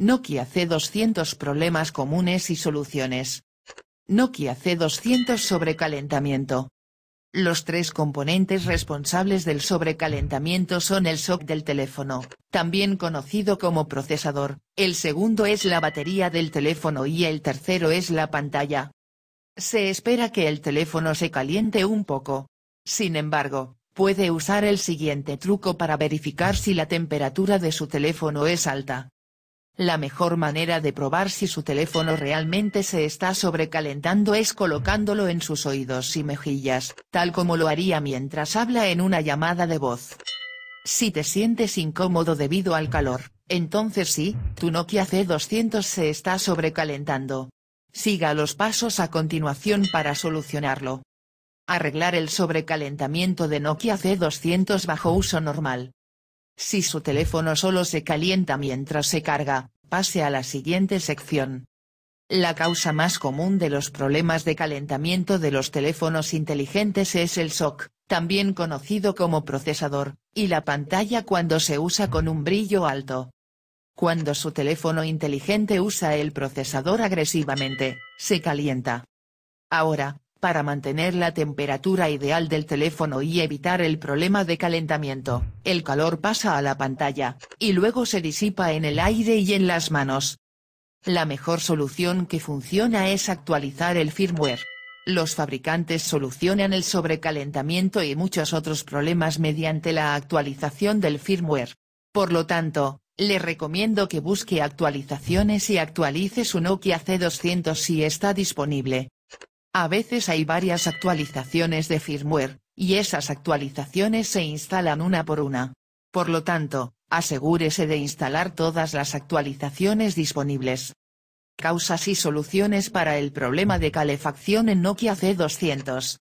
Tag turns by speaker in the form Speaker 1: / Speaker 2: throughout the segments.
Speaker 1: Nokia C200 Problemas comunes y soluciones. Nokia C200 Sobrecalentamiento. Los tres componentes responsables del sobrecalentamiento son el SOC del teléfono, también conocido como procesador, el segundo es la batería del teléfono y el tercero es la pantalla. Se espera que el teléfono se caliente un poco. Sin embargo, puede usar el siguiente truco para verificar si la temperatura de su teléfono es alta. La mejor manera de probar si su teléfono realmente se está sobrecalentando es colocándolo en sus oídos y mejillas, tal como lo haría mientras habla en una llamada de voz. Si te sientes incómodo debido al calor, entonces sí, tu Nokia C200 se está sobrecalentando. Siga los pasos a continuación para solucionarlo. Arreglar el sobrecalentamiento de Nokia C200 bajo uso normal. Si su teléfono solo se calienta mientras se carga, pase a la siguiente sección. La causa más común de los problemas de calentamiento de los teléfonos inteligentes es el SOC, también conocido como procesador, y la pantalla cuando se usa con un brillo alto. Cuando su teléfono inteligente usa el procesador agresivamente, se calienta. Ahora, para mantener la temperatura ideal del teléfono y evitar el problema de calentamiento, el calor pasa a la pantalla, y luego se disipa en el aire y en las manos. La mejor solución que funciona es actualizar el firmware. Los fabricantes solucionan el sobrecalentamiento y muchos otros problemas mediante la actualización del firmware. Por lo tanto, le recomiendo que busque actualizaciones y actualice su Nokia C200 si está disponible. A veces hay varias actualizaciones de firmware, y esas actualizaciones se instalan una por una. Por lo tanto, asegúrese de instalar todas las actualizaciones disponibles. Causas y soluciones para el problema de calefacción en Nokia C200.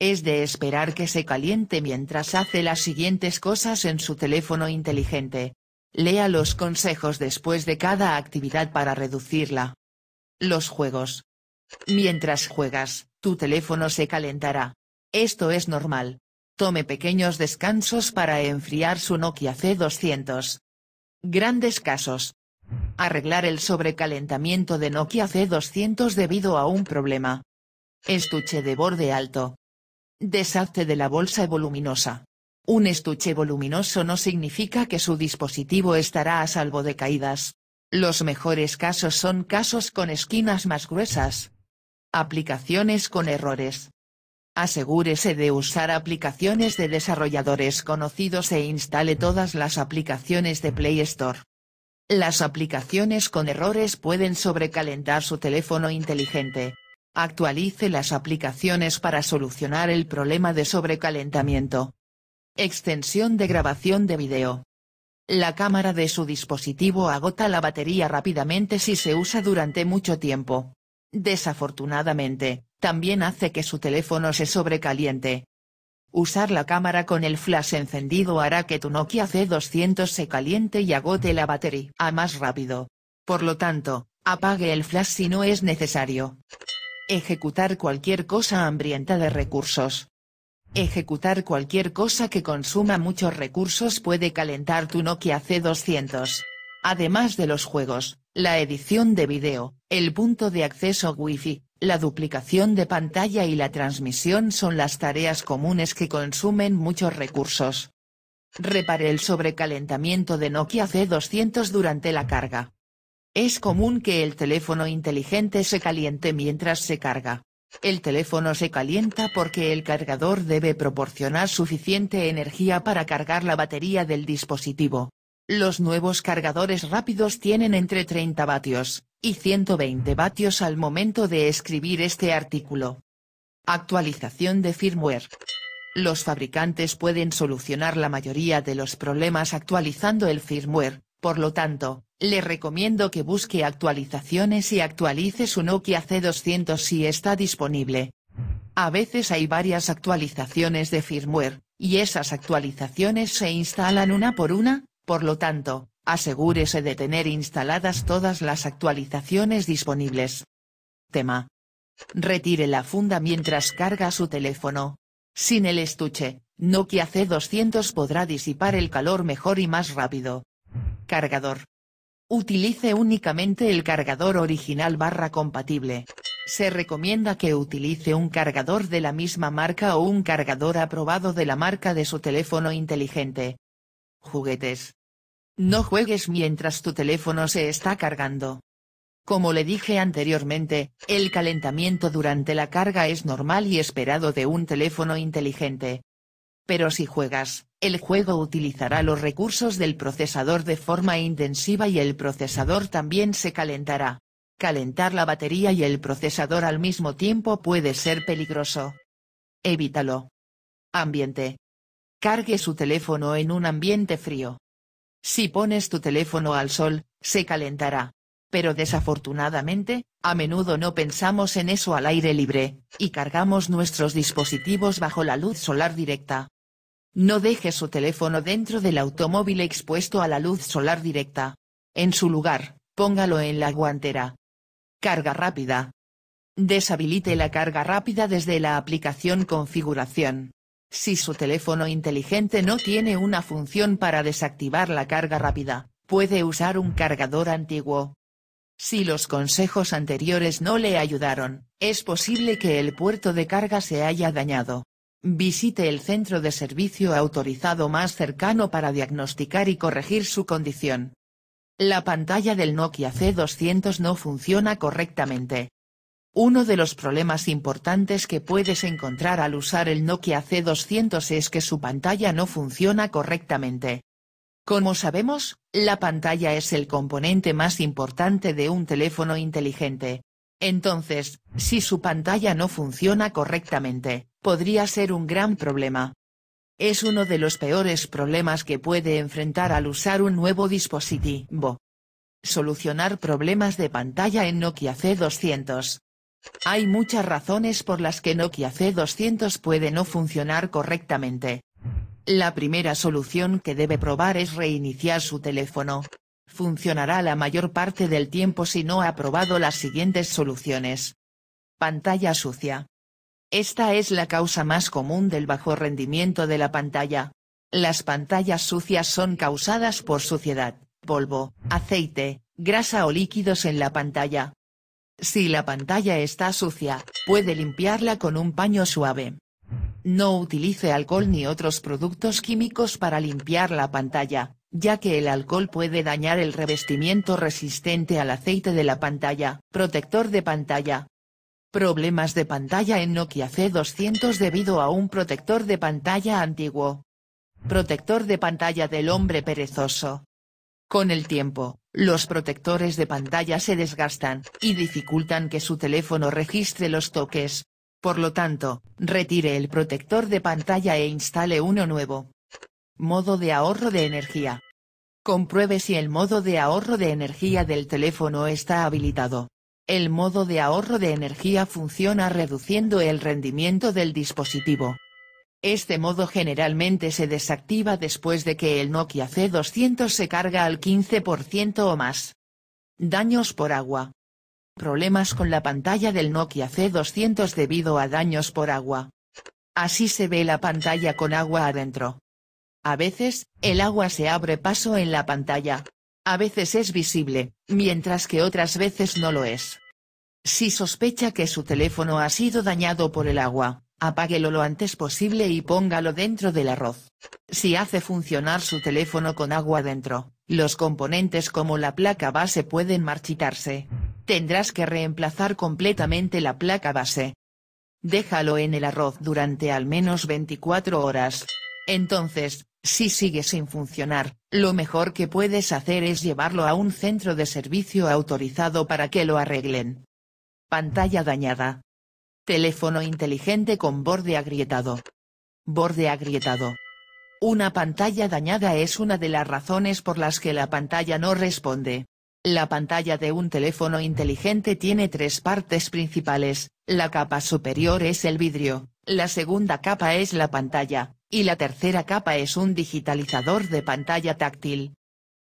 Speaker 1: Es de esperar que se caliente mientras hace las siguientes cosas en su teléfono inteligente. Lea los consejos después de cada actividad para reducirla. Los juegos, Mientras juegas, tu teléfono se calentará. Esto es normal. Tome pequeños descansos para enfriar su Nokia C200. Grandes casos. Arreglar el sobrecalentamiento de Nokia C200 debido a un problema. Estuche de borde alto. Deshazte de la bolsa voluminosa. Un estuche voluminoso no significa que su dispositivo estará a salvo de caídas. Los mejores casos son casos con esquinas más gruesas, Aplicaciones con errores. Asegúrese de usar aplicaciones de desarrolladores conocidos e instale todas las aplicaciones de Play Store. Las aplicaciones con errores pueden sobrecalentar su teléfono inteligente. Actualice las aplicaciones para solucionar el problema de sobrecalentamiento. Extensión de grabación de video. La cámara de su dispositivo agota la batería rápidamente si se usa durante mucho tiempo. Desafortunadamente, también hace que su teléfono se sobrecaliente. Usar la cámara con el flash encendido hará que tu Nokia C200 se caliente y agote la batería a más rápido. Por lo tanto, apague el flash si no es necesario. Ejecutar cualquier cosa hambrienta de recursos. Ejecutar cualquier cosa que consuma muchos recursos puede calentar tu Nokia C200. Además de los juegos, la edición de video, el punto de acceso Wi-Fi, la duplicación de pantalla y la transmisión son las tareas comunes que consumen muchos recursos. Repare el sobrecalentamiento de Nokia C200 durante la carga. Es común que el teléfono inteligente se caliente mientras se carga. El teléfono se calienta porque el cargador debe proporcionar suficiente energía para cargar la batería del dispositivo. Los nuevos cargadores rápidos tienen entre 30 vatios y 120 vatios al momento de escribir este artículo. Actualización de firmware. Los fabricantes pueden solucionar la mayoría de los problemas actualizando el firmware, por lo tanto, le recomiendo que busque actualizaciones y actualice su Nokia C200 si está disponible. A veces hay varias actualizaciones de firmware, y esas actualizaciones se instalan una por una, por lo tanto, asegúrese de tener instaladas todas las actualizaciones disponibles. Tema. Retire la funda mientras carga su teléfono. Sin el estuche, Nokia C200 podrá disipar el calor mejor y más rápido. Cargador. Utilice únicamente el cargador original barra compatible. Se recomienda que utilice un cargador de la misma marca o un cargador aprobado de la marca de su teléfono inteligente. Juguetes. No juegues mientras tu teléfono se está cargando. Como le dije anteriormente, el calentamiento durante la carga es normal y esperado de un teléfono inteligente. Pero si juegas, el juego utilizará los recursos del procesador de forma intensiva y el procesador también se calentará. Calentar la batería y el procesador al mismo tiempo puede ser peligroso. Evítalo. Ambiente. Cargue su teléfono en un ambiente frío. Si pones tu teléfono al sol, se calentará. Pero desafortunadamente, a menudo no pensamos en eso al aire libre, y cargamos nuestros dispositivos bajo la luz solar directa. No deje su teléfono dentro del automóvil expuesto a la luz solar directa. En su lugar, póngalo en la guantera. Carga rápida. Deshabilite la carga rápida desde la aplicación Configuración. Si su teléfono inteligente no tiene una función para desactivar la carga rápida, puede usar un cargador antiguo. Si los consejos anteriores no le ayudaron, es posible que el puerto de carga se haya dañado. Visite el centro de servicio autorizado más cercano para diagnosticar y corregir su condición. La pantalla del Nokia C200 no funciona correctamente, uno de los problemas importantes que puedes encontrar al usar el Nokia C200 es que su pantalla no funciona correctamente. Como sabemos, la pantalla es el componente más importante de un teléfono inteligente. Entonces, si su pantalla no funciona correctamente, podría ser un gran problema. Es uno de los peores problemas que puede enfrentar al usar un nuevo dispositivo. Solucionar problemas de pantalla en Nokia C200. Hay muchas razones por las que Nokia C200 puede no funcionar correctamente. La primera solución que debe probar es reiniciar su teléfono. Funcionará la mayor parte del tiempo si no ha probado las siguientes soluciones. Pantalla sucia. Esta es la causa más común del bajo rendimiento de la pantalla. Las pantallas sucias son causadas por suciedad, polvo, aceite, grasa o líquidos en la pantalla. Si la pantalla está sucia, puede limpiarla con un paño suave. No utilice alcohol ni otros productos químicos para limpiar la pantalla, ya que el alcohol puede dañar el revestimiento resistente al aceite de la pantalla, protector de pantalla. Problemas de pantalla en Nokia C200 debido a un protector de pantalla antiguo. Protector de pantalla del hombre perezoso. Con el tiempo, los protectores de pantalla se desgastan, y dificultan que su teléfono registre los toques. Por lo tanto, retire el protector de pantalla e instale uno nuevo. Modo de ahorro de energía. Compruebe si el modo de ahorro de energía del teléfono está habilitado. El modo de ahorro de energía funciona reduciendo el rendimiento del dispositivo. Este modo generalmente se desactiva después de que el Nokia C200 se carga al 15% o más. Daños por agua. Problemas con la pantalla del Nokia C200 debido a daños por agua. Así se ve la pantalla con agua adentro. A veces, el agua se abre paso en la pantalla. A veces es visible, mientras que otras veces no lo es. Si sospecha que su teléfono ha sido dañado por el agua, Apáguelo lo antes posible y póngalo dentro del arroz. Si hace funcionar su teléfono con agua dentro, los componentes como la placa base pueden marchitarse. Tendrás que reemplazar completamente la placa base. Déjalo en el arroz durante al menos 24 horas. Entonces, si sigue sin funcionar, lo mejor que puedes hacer es llevarlo a un centro de servicio autorizado para que lo arreglen. Pantalla dañada. Teléfono inteligente con borde agrietado. Borde agrietado. Una pantalla dañada es una de las razones por las que la pantalla no responde. La pantalla de un teléfono inteligente tiene tres partes principales, la capa superior es el vidrio, la segunda capa es la pantalla, y la tercera capa es un digitalizador de pantalla táctil.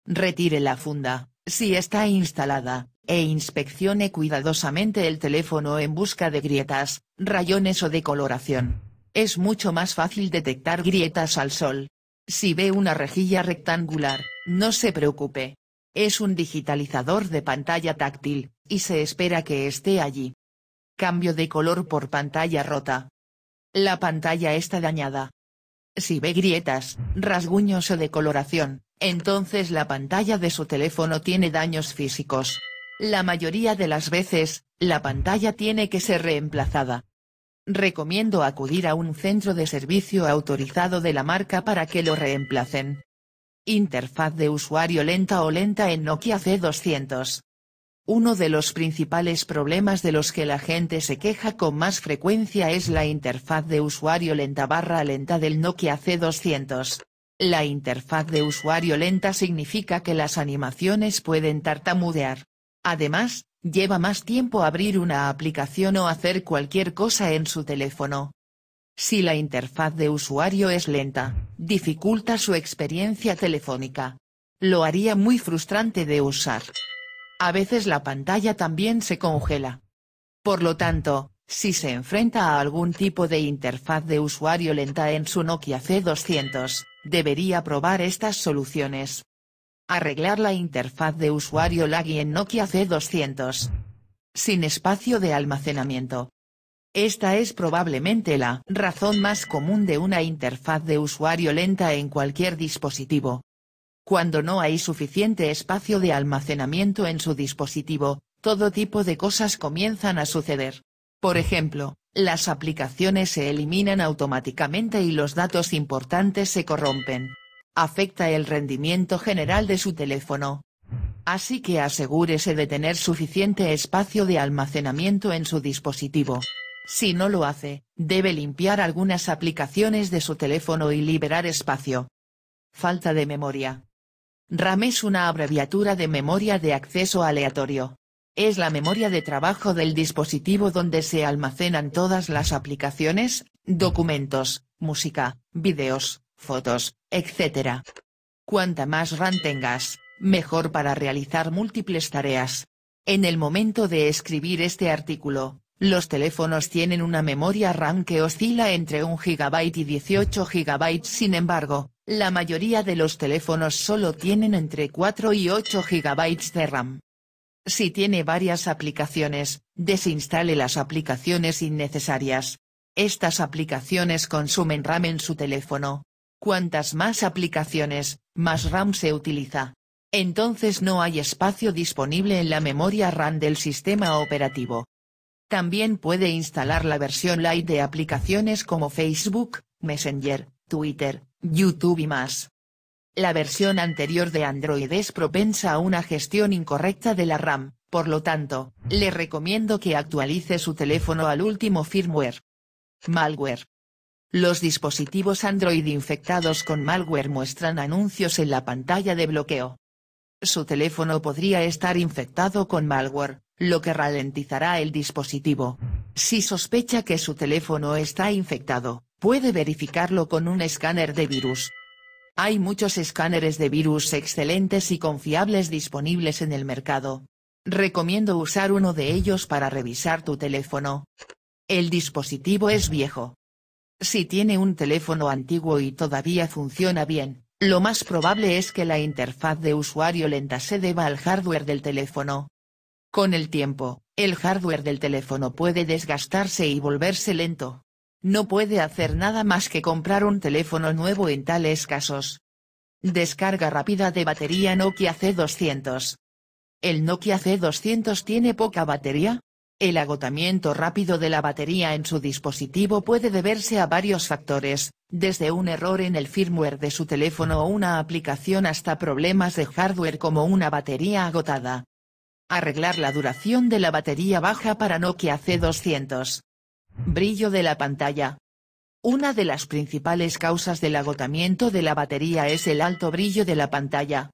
Speaker 1: Retire la funda, si está instalada, e inspeccione cuidadosamente el teléfono en busca de grietas, rayones o decoloración. Es mucho más fácil detectar grietas al sol. Si ve una rejilla rectangular, no se preocupe. Es un digitalizador de pantalla táctil, y se espera que esté allí. Cambio de color por pantalla rota. La pantalla está dañada. Si ve grietas, rasguños o decoloración, entonces la pantalla de su teléfono tiene daños físicos. La mayoría de las veces, la pantalla tiene que ser reemplazada. Recomiendo acudir a un centro de servicio autorizado de la marca para que lo reemplacen. Interfaz de usuario lenta o lenta en Nokia C200. Uno de los principales problemas de los que la gente se queja con más frecuencia es la interfaz de usuario lenta barra lenta del Nokia C200. La interfaz de usuario lenta significa que las animaciones pueden tartamudear. Además, lleva más tiempo abrir una aplicación o hacer cualquier cosa en su teléfono. Si la interfaz de usuario es lenta, dificulta su experiencia telefónica. Lo haría muy frustrante de usar. A veces la pantalla también se congela. Por lo tanto, si se enfrenta a algún tipo de interfaz de usuario lenta en su Nokia C200, debería probar estas soluciones. Arreglar la interfaz de usuario laggy en Nokia C200. Sin espacio de almacenamiento. Esta es probablemente la razón más común de una interfaz de usuario lenta en cualquier dispositivo. Cuando no hay suficiente espacio de almacenamiento en su dispositivo, todo tipo de cosas comienzan a suceder. Por ejemplo, las aplicaciones se eliminan automáticamente y los datos importantes se corrompen afecta el rendimiento general de su teléfono. Así que asegúrese de tener suficiente espacio de almacenamiento en su dispositivo. Si no lo hace, debe limpiar algunas aplicaciones de su teléfono y liberar espacio. Falta de memoria. RAM es una abreviatura de memoria de acceso aleatorio. Es la memoria de trabajo del dispositivo donde se almacenan todas las aplicaciones, documentos, música, videos, fotos, etc. Cuanta más RAM tengas, mejor para realizar múltiples tareas. En el momento de escribir este artículo, los teléfonos tienen una memoria RAM que oscila entre 1 GB y 18 GB. Sin embargo, la mayoría de los teléfonos solo tienen entre 4 y 8 GB de RAM. Si tiene varias aplicaciones, desinstale las aplicaciones innecesarias. Estas aplicaciones consumen RAM en su teléfono, Cuantas más aplicaciones, más RAM se utiliza. Entonces no hay espacio disponible en la memoria RAM del sistema operativo. También puede instalar la versión Lite de aplicaciones como Facebook, Messenger, Twitter, YouTube y más. La versión anterior de Android es propensa a una gestión incorrecta de la RAM, por lo tanto, le recomiendo que actualice su teléfono al último firmware. Malware. Los dispositivos Android infectados con malware muestran anuncios en la pantalla de bloqueo. Su teléfono podría estar infectado con malware, lo que ralentizará el dispositivo. Si sospecha que su teléfono está infectado, puede verificarlo con un escáner de virus. Hay muchos escáneres de virus excelentes y confiables disponibles en el mercado. Recomiendo usar uno de ellos para revisar tu teléfono. El dispositivo es viejo, si tiene un teléfono antiguo y todavía funciona bien, lo más probable es que la interfaz de usuario lenta se deba al hardware del teléfono. Con el tiempo, el hardware del teléfono puede desgastarse y volverse lento. No puede hacer nada más que comprar un teléfono nuevo en tales casos. Descarga rápida de batería Nokia C200. El Nokia C200 tiene poca batería, el agotamiento rápido de la batería en su dispositivo puede deberse a varios factores, desde un error en el firmware de su teléfono o una aplicación hasta problemas de hardware como una batería agotada. Arreglar la duración de la batería baja para Nokia C200. Brillo de la pantalla. Una de las principales causas del agotamiento de la batería es el alto brillo de la pantalla,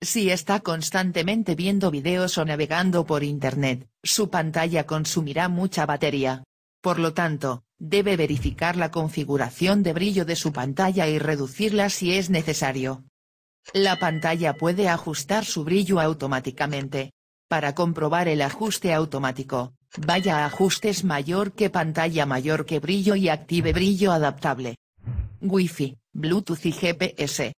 Speaker 1: si está constantemente viendo videos o navegando por Internet, su pantalla consumirá mucha batería. Por lo tanto, debe verificar la configuración de brillo de su pantalla y reducirla si es necesario. La pantalla puede ajustar su brillo automáticamente. Para comprobar el ajuste automático, vaya a Ajustes mayor que pantalla mayor que brillo y active brillo adaptable. Wi-Fi, Bluetooth y GPS.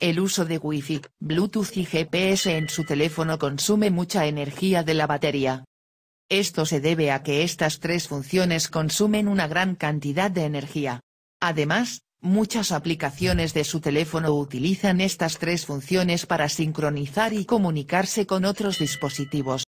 Speaker 1: El uso de Wi-Fi, Bluetooth y GPS en su teléfono consume mucha energía de la batería. Esto se debe a que estas tres funciones consumen una gran cantidad de energía. Además, muchas aplicaciones de su teléfono utilizan estas tres funciones para sincronizar y comunicarse con otros dispositivos.